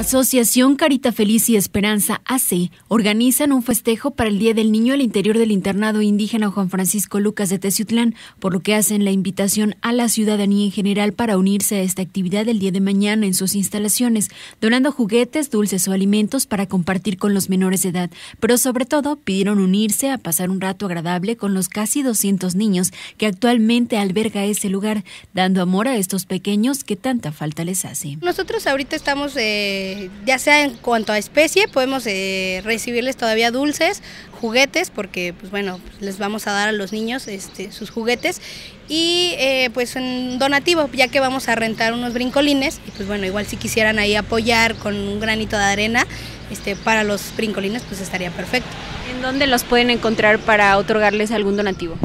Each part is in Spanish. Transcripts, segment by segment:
Asociación Carita Feliz y Esperanza AC organizan un festejo para el Día del Niño al interior del internado indígena Juan Francisco Lucas de Teciutlán, por lo que hacen la invitación a la ciudadanía en general para unirse a esta actividad el día de mañana en sus instalaciones, donando juguetes, dulces o alimentos para compartir con los menores de edad, pero sobre todo pidieron unirse a pasar un rato agradable con los casi 200 niños que actualmente alberga ese lugar, dando amor a estos pequeños que tanta falta les hace. Nosotros ahorita estamos eh, eh, ya sea en cuanto a especie, podemos eh, recibirles todavía dulces, juguetes, porque pues bueno, les vamos a dar a los niños este, sus juguetes y eh, pues en donativo, ya que vamos a rentar unos brincolines y pues bueno, igual si quisieran ahí apoyar con un granito de arena este, para los brincolines, pues estaría perfecto. ¿En dónde los pueden encontrar para otorgarles algún donativo?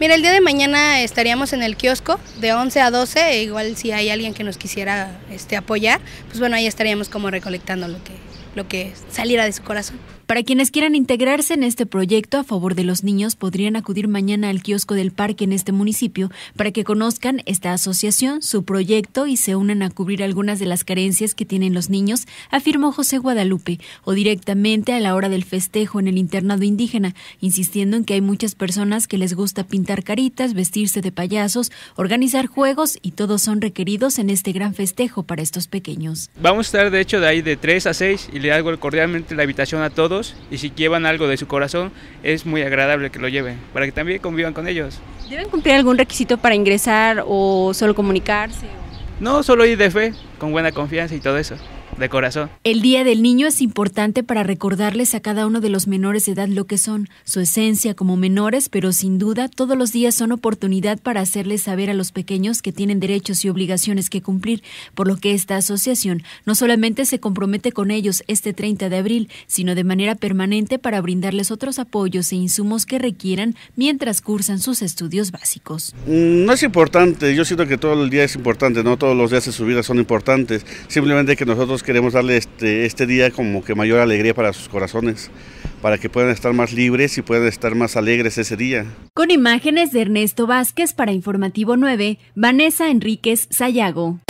Mira, el día de mañana estaríamos en el kiosco de 11 a 12, e igual si hay alguien que nos quisiera este, apoyar, pues bueno, ahí estaríamos como recolectando lo que, lo que saliera de su corazón. Para quienes quieran integrarse en este proyecto a favor de los niños, podrían acudir mañana al kiosco del parque en este municipio para que conozcan esta asociación, su proyecto y se unan a cubrir algunas de las carencias que tienen los niños, afirmó José Guadalupe, o directamente a la hora del festejo en el internado indígena, insistiendo en que hay muchas personas que les gusta pintar caritas, vestirse de payasos, organizar juegos y todos son requeridos en este gran festejo para estos pequeños. Vamos a estar de hecho de ahí de 3 a 6 y le hago cordialmente la invitación a todos y si llevan algo de su corazón, es muy agradable que lo lleven, para que también convivan con ellos. ¿Deben cumplir algún requisito para ingresar o solo comunicarse? No, solo ir de fe, con buena confianza y todo eso de corazón. El Día del Niño es importante para recordarles a cada uno de los menores de edad lo que son, su esencia como menores, pero sin duda todos los días son oportunidad para hacerles saber a los pequeños que tienen derechos y obligaciones que cumplir, por lo que esta asociación no solamente se compromete con ellos este 30 de abril, sino de manera permanente para brindarles otros apoyos e insumos que requieran mientras cursan sus estudios básicos. Mm, no es importante, yo siento que todo el día es importante, no todos los días de su vida son importantes, simplemente que nosotros queremos darle este, este día como que mayor alegría para sus corazones, para que puedan estar más libres y puedan estar más alegres ese día. Con imágenes de Ernesto Vázquez para Informativo 9, Vanessa Enríquez Sayago.